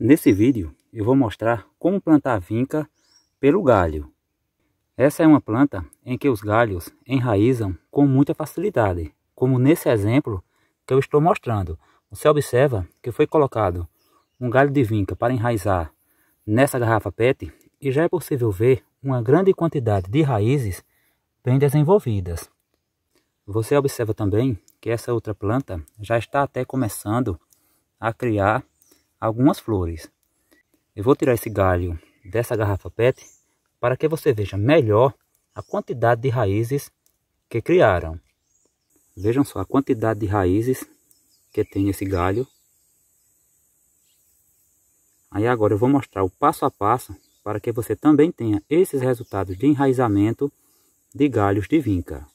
Nesse vídeo eu vou mostrar como plantar vinca pelo galho. Essa é uma planta em que os galhos enraizam com muita facilidade, como nesse exemplo que eu estou mostrando. Você observa que foi colocado um galho de vinca para enraizar nessa garrafa PET e já é possível ver uma grande quantidade de raízes bem desenvolvidas. Você observa também que essa outra planta já está até começando a criar algumas flores. Eu vou tirar esse galho dessa garrafa PET para que você veja melhor a quantidade de raízes que criaram. Vejam só a quantidade de raízes que tem esse galho. Aí agora eu vou mostrar o passo a passo para que você também tenha esses resultados de enraizamento de galhos de vinca.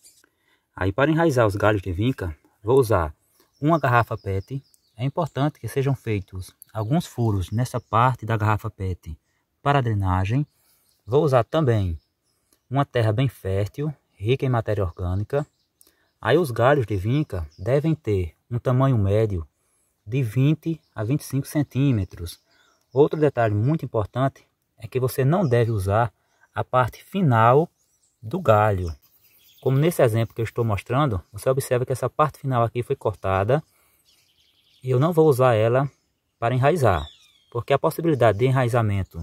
Aí para enraizar os galhos de vinca, vou usar uma garrafa PET é importante que sejam feitos alguns furos nessa parte da garrafa PET para drenagem. Vou usar também uma terra bem fértil, rica em matéria orgânica. Aí os galhos de vinca devem ter um tamanho médio de 20 a 25 centímetros. Outro detalhe muito importante é que você não deve usar a parte final do galho. Como nesse exemplo que eu estou mostrando, você observa que essa parte final aqui foi cortada eu não vou usar ela para enraizar, porque a possibilidade de enraizamento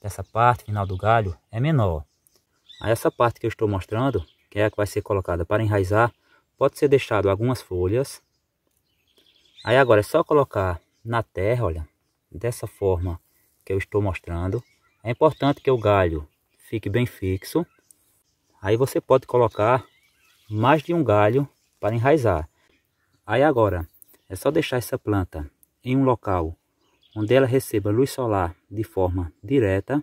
dessa parte final do galho é menor. a essa parte que eu estou mostrando, que é a que vai ser colocada para enraizar, pode ser deixado algumas folhas. Aí agora é só colocar na terra, olha, dessa forma que eu estou mostrando. É importante que o galho fique bem fixo. Aí você pode colocar mais de um galho para enraizar. Aí agora, é só deixar essa planta em um local onde ela receba luz solar de forma direta,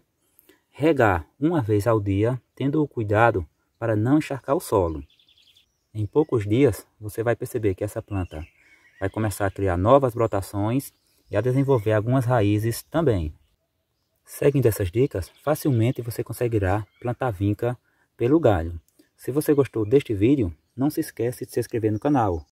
regar uma vez ao dia, tendo o cuidado para não encharcar o solo. Em poucos dias, você vai perceber que essa planta vai começar a criar novas brotações e a desenvolver algumas raízes também. Seguindo essas dicas, facilmente você conseguirá plantar vinca pelo galho. Se você gostou deste vídeo, não se esqueça de se inscrever no canal.